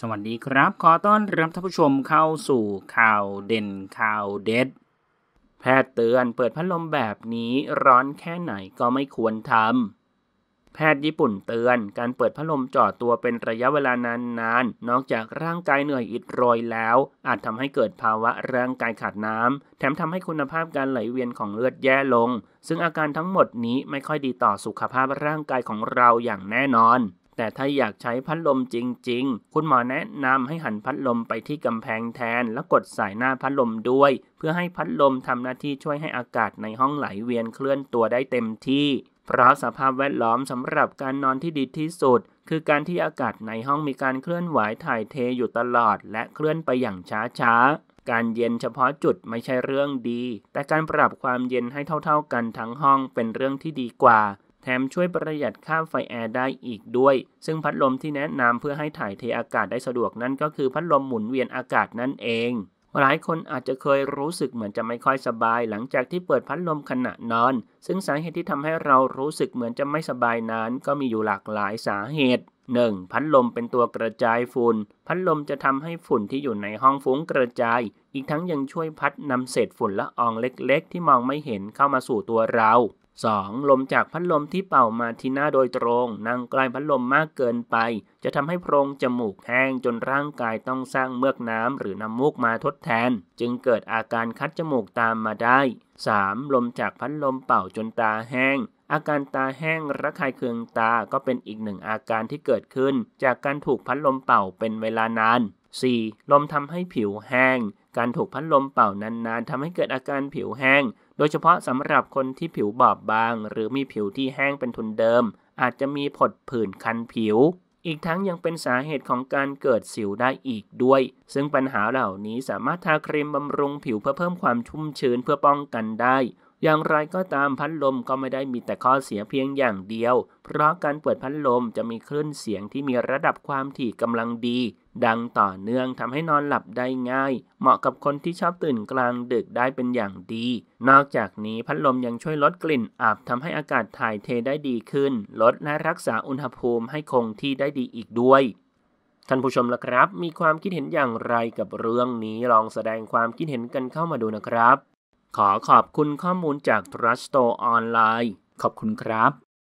สวัสดีครับ ขอต้อนรับท่านผู้ชมเข้าสู่ข่าวเด่นข่าวเด็ดแพทย์เตือนเปิดพัดลมแบบนี้ร้อนแค่ไหนก็ไม่ควรทำแพทย์ญี่ปุ่นเตือนการเปิดพัดลมจอดตัวเป็นระยะเวลานานๆนนอกจากร่างกายเหนื่อยอิดโรยแล้ว อาจทำให้เกิดภาวะร่างกายขาดน้ำแถมทำให้คุณภาพการไหลเวียนของเลือดแย่ลง ซึ่งอาการทั้งหมดนี้ไม่ค่อยดีต่อสุขภาพร่างกายของเราอย่างแน่นอนแต่ถ้าอยากใช้พัดลมจริงๆ คุณหมอแนะนำให้หันพัดลมไปที่กำแพงแทนแล้วกดสายหน้าพัดลมด้วย เพื่อให้พัดลมทำหน้าที่ช่วยให้อากาศในห้องไหลเวียนเคลื่อนตัวได้เต็มที่เพราะสภาพแวดล้อมสำหรับการนอนที่ดีที่สุด คือการที่อากาศในห้องมีการเคลื่อนไหวถ่ายเทอยู่ตลอดและเคลื่อนไปอย่างช้าๆการเย็นเฉพาะจุดไม่ใช่เรื่องดี แต่การปรับความเย็นให้เท่าๆกันทั้งห้องเป็นเรื่องที่ดีกว่าแถมช่วยประหยัดค่าไฟแอร์ได้อีกด้วย ซึ่งพัดลมที่แนะนำเพื่อให้ถ่ายเทอากาศได้สะดวกนั่นก็คือพัดลมหมุนเวียนอากาศนั่นเอง หลายคนอาจจะเคยรู้สึกเหมือนจะไม่ค่อยสบาย หลังจากที่เปิดพัดลมขณะนอน ซึ่งสาเหตุที่ทำให้เรารู้สึกเหมือนจะไม่สบายนั้น ก็มีอยู่หลากหลายสาเหตุ 1. พัดลมเป็นตัวกระจายฝุ่น พัดลมจะทำให้ฝุ่นที่อยู่ในห้องฟุ้งกระจาย อีกทั้งยังช่วยพัดนำเศษฝุ่นละอองเล็กๆ ที่มองไม่เห็นเข้ามาสู่ตัวเรา 2. ลมจากพัดลมที่เป่ามาที่หน้าโดยตรงนั่งใกล้พัดลมมากเกินไป จะทำให้โพรงจมูกแห้งจนร่างกายต้องสร้างเมือกน้ำหรือน้ำมูกมาทดแทน จึงเกิดอาการคัดจมูกตามมาได้ 3. ลมจากพัดลมเป่าจนตาแห้ง อาการตาแห้งระคายเคืองตาก็เป็นอีกหนึ่งอาการที่เกิดขึ้น จากการถูกพัดลมเป่าเป็นเวลานาน 4. ลมทำให้ผิวแห้งการถูกพัดลมเป่านานๆทำให้เกิดอาการผิวแห้ง โดยเฉพาะสำหรับคนที่ผิวบอบบาง หรือมีผิวที่แห้งเป็นทุนเดิม อาจจะมีผดผื่นคันผิว อีกทั้งยังเป็นสาเหตุของการเกิดสิวได้อีกด้วย ซึ่งปัญหาเหล่านี้สามารถทาครีมบำรุงผิวเพื่อเพิ่มความชุ่มชื้นเพื่อป้องกันได้ อย่างไรก็ตามพัดลมก็ไม่ได้มีแต่ข้อเสียเพียงอย่างเดียว เพราะการเปิดพัดลมจะมีคลื่นเสียงที่มีระดับความถี่กำลังดีดังต่อเนื่องทำให้นอนหลับได้ง่าย เหมาะกับคนที่ชอบตื่นกลางดึกได้เป็นอย่างดี นอกจากนี้พัดลมยังช่วยลดกลิ่นอับทำให้อากาศถ่ายเทได้ดีขึ้น ลดและรักษาอุณหภูมิให้คงที่ได้ดีอีกด้วยท่านผู้ชมละครับ มีความคิดเห็นอย่างไรกับเรื่องนี้ลองแสดงความคิดเห็นกันเข้ามาดูนะครับ ขอขอบคุณข้อมูลจาก Trusto ออนไลน์ขอบคุณครับ